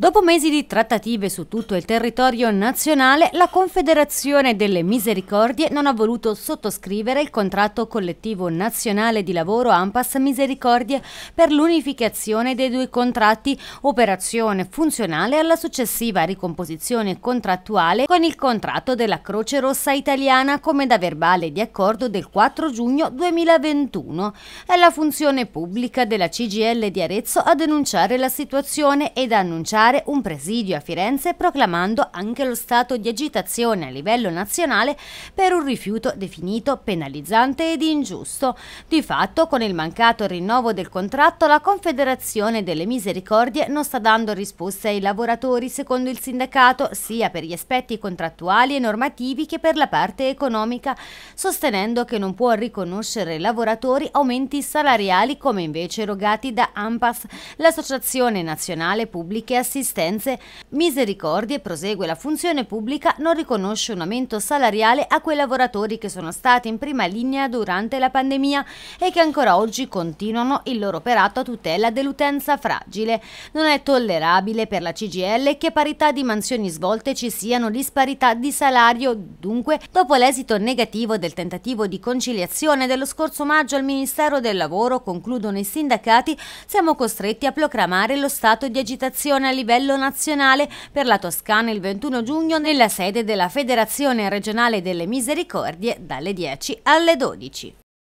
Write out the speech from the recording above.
Dopo mesi di trattative su tutto il territorio nazionale, la Confederazione delle Misericordie non ha voluto sottoscrivere il contratto collettivo nazionale di lavoro AMPAS Misericordie per l'unificazione dei due contratti, operazione funzionale alla successiva ricomposizione contrattuale con il contratto della Croce Rossa Italiana come da verbale di accordo del 4 giugno 2021. È la funzione pubblica della CGL di Arezzo a denunciare la situazione ed annunciare creare un presidio a Firenze proclamando anche lo stato di agitazione a livello nazionale per un rifiuto definito penalizzante ed ingiusto. Di fatto, con il mancato rinnovo del contratto, la Confederazione delle Misericordie non sta dando risposte ai lavoratori, secondo il sindacato, sia per gli aspetti contrattuali e normativi che per la parte economica, sostenendo che non può riconoscere ai lavoratori aumenti salariali come invece erogati da AMPAS, l'Associazione Nazionale Pubbliche Assistenti assistenze. Misericordie, prosegue la funzione pubblica, non riconosce un aumento salariale a quei lavoratori che sono stati in prima linea durante la pandemia e che ancora oggi continuano il loro operato a tutela dell'utenza fragile. Non è tollerabile per la CGL che a parità di mansioni svolte ci siano disparità di salario. Dunque, dopo l'esito negativo del tentativo di conciliazione dello scorso maggio al Ministero del Lavoro, concludono i sindacati, siamo costretti a proclamare lo stato di agitazione a livello livello nazionale per la Toscana il 21 giugno nella sede della Federazione regionale delle Misericordie dalle 10 alle 12.